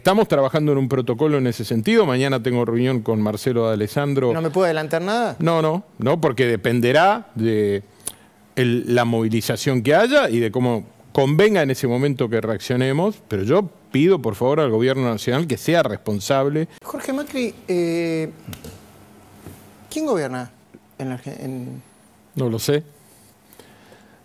Estamos trabajando en un protocolo en ese sentido. Mañana tengo reunión con Marcelo Alessandro. ¿No me puedo adelantar nada? No, no, no, porque dependerá de la movilización que haya y de cómo convenga en ese momento que reaccionemos, pero yo pido por favor al gobierno nacional que sea responsable. Jorge Macri, eh, ¿quién gobierna en la en... No lo sé.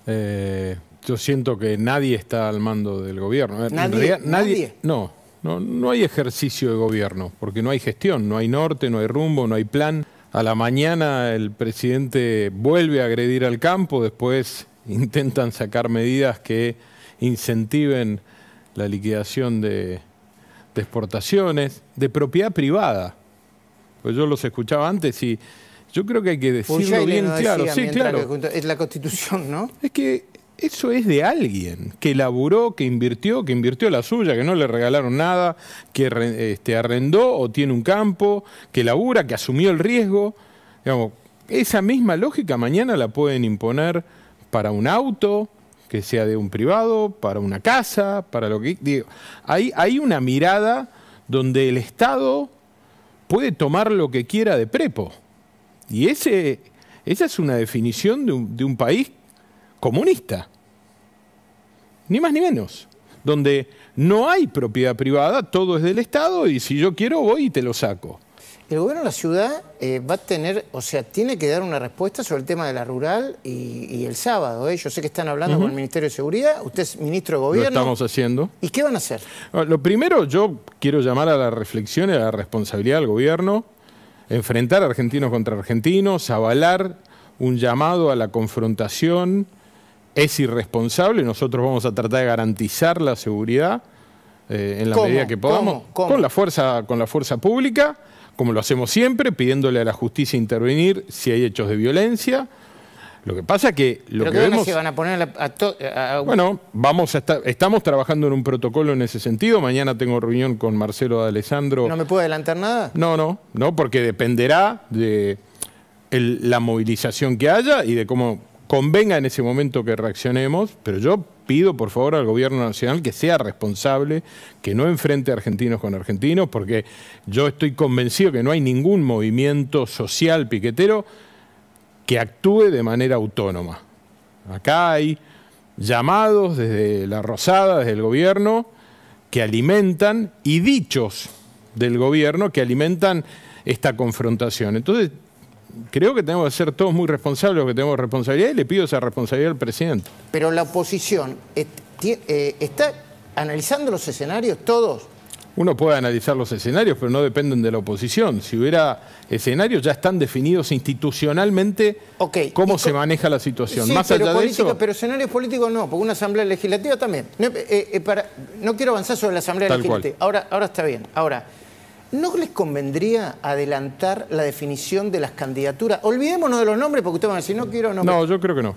Eh, yo siento que nadie está al mando del gobierno. Eh, nadie, nadie. No. No, no hay ejercicio de gobierno, porque no hay gestión, no hay norte, no hay rumbo, no hay plan. A la mañana el presidente vuelve a agredir al campo, después intentan sacar medidas que incentiven la liquidación de, exportaciones, de propiedad privada. Pues yo los escuchaba antes y yo creo que hay que decirlo bien claro. sí, claro. es la constitución, ¿no? Es que eso es de alguien que laburó, que invirtió, que invirtió la suya, que no le regalaron nada, que este, arrendó o tiene un campo, que labura, que asumió el riesgo. esa misma lógica mañana la pueden imponer para un auto, que sea de un privado, para una casa, para lo que... Digo, hay, hay una mirada donde el Estado puede tomar lo que quiera de prepo. Y ese, esa es una definición de un, de un país comunista, ni más ni menos, donde no hay propiedad privada, todo es del Estado y si yo quiero voy y te lo saco. El gobierno de la ciudad eh, va a tener, o sea, tiene que dar una respuesta sobre el tema de la rural y, el sábado. ¿eh? Yo sé que están hablando con el Ministerio de Seguridad, usted es ministro de Gobierno. Lo estamos haciendo. ¿Y qué van a hacer? Ah, lo primero, yo quiero llamar a la reflexión y a la responsabilidad del gobierno, enfrentar a argentinos contra argentinos, avalar un llamado a la confrontación, es irresponsable, nosotros vamos a tratar de garantizar la seguridad eh, en la medida que podamos, Con, la fuerza, con la fuerza pública, como lo hacemos siempre, pidiéndole a la justicia intervenir si hay hechos de violencia. Lo que pasa que lo que vemos... se van a poner a, Bueno, vamos a estar, estamos trabajando en un protocolo en ese sentido. Mañana tengo reunión con Marcelo Alessandro. ¿No me puedo adelantar nada? No, no, no, porque dependerá de la movilización que haya y de cómo convenga en ese momento que reaccionemos, pero yo pido por favor al gobierno nacional que sea responsable, que no enfrente a argentinos con argentinos, porque yo estoy convencido que no hay ningún movimiento social piquetero que actúe de manera autónoma. Acá hay llamados desde la Rosada, desde el gobierno, que alimentan y dichos del gobierno que alimentan esta confrontación. Entonces, creo que tenemos que ser todos muy responsables que tenemos responsabilidad y le pido esa responsabilidad al presidente. Pero la oposición eh, está analizando los escenarios todos. Uno puede analizar los escenarios, pero no dependen de la oposición. Si hubiera escenarios, ya están definidos institucionalmente cómo se maneja la situación. Más pero allá de eso... Pero escenarios políticos no, porque una asamblea legislativa también. No, eh, eh, quiero avanzar sobre la asamblea legislativa. Ahora, ahora está bien. Ahora, ¿No les convendría adelantar la definición de las candidaturas? Olvidémonos de los nombres porque ustedes van a decir, no quiero nombres. No, yo creo que no.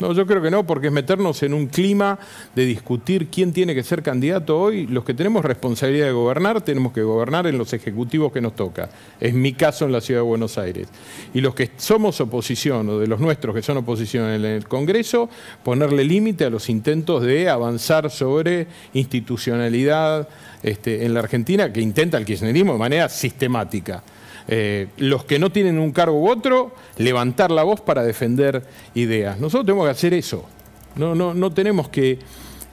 No, yo creo que no, porque es meternos en un clima de discutir quién tiene que ser candidato hoy. Los que tenemos responsabilidad de gobernar, tenemos que gobernar en los ejecutivos que nos toca. Es mi caso en la Ciudad de Buenos Aires. Y los que somos oposición, o de los nuestros que son oposición en el Congreso, ponerle límite a los intentos de avanzar sobre institucionalidad este, en la Argentina, que intenta el kirchnerismo de manera sistemática. Eh, los que no tienen un cargo u otro, levantar la voz para defender ideas. Nosotros tenemos que hacer eso. No, no, no tenemos que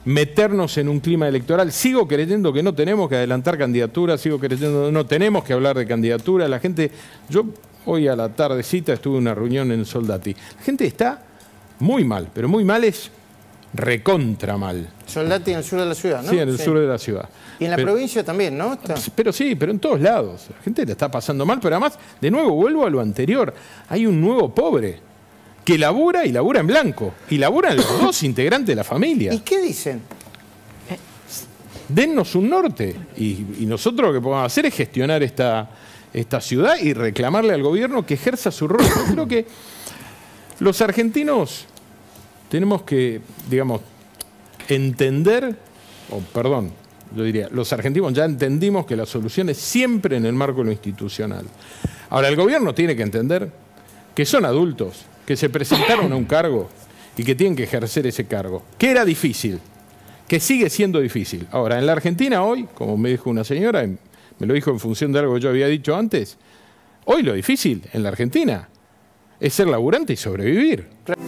meternos en un clima electoral. Sigo creyendo que no tenemos que adelantar candidaturas, sigo creyendo que no tenemos que hablar de candidaturas. La gente, yo hoy a la tardecita estuve en una reunión en Soldati. La gente está muy mal, pero muy mal es recontra mal. Soldati en el sur de la ciudad, ¿no? Sí, en el sur de la ciudad. Y en la provincia también, ¿no? Pues, pero sí, pero en todos lados. La gente le está pasando mal, pero además, de nuevo, vuelvo a lo anterior. Hay un nuevo pobre que labura y labura en blanco. Y laburan los dos integrantes de la familia. ¿Y qué dicen? Dennos un norte. Y, nosotros lo que podemos hacer es gestionar esta, esta ciudad y reclamarle al gobierno que ejerza su rol. Yo creo que los argentinos tenemos que, digamos, entender, o perdón, yo diría, los argentinos ya entendimos que la solución es siempre en el marco de lo institucional. Ahora, el gobierno tiene que entender que son adultos, que se presentaron a un cargo y que tienen que ejercer ese cargo, que era difícil, que sigue siendo difícil. Ahora, en la Argentina hoy, como me dijo una señora, me lo dijo en función de algo que yo había dicho antes, hoy lo difícil en la Argentina es ser laburante y sobrevivir.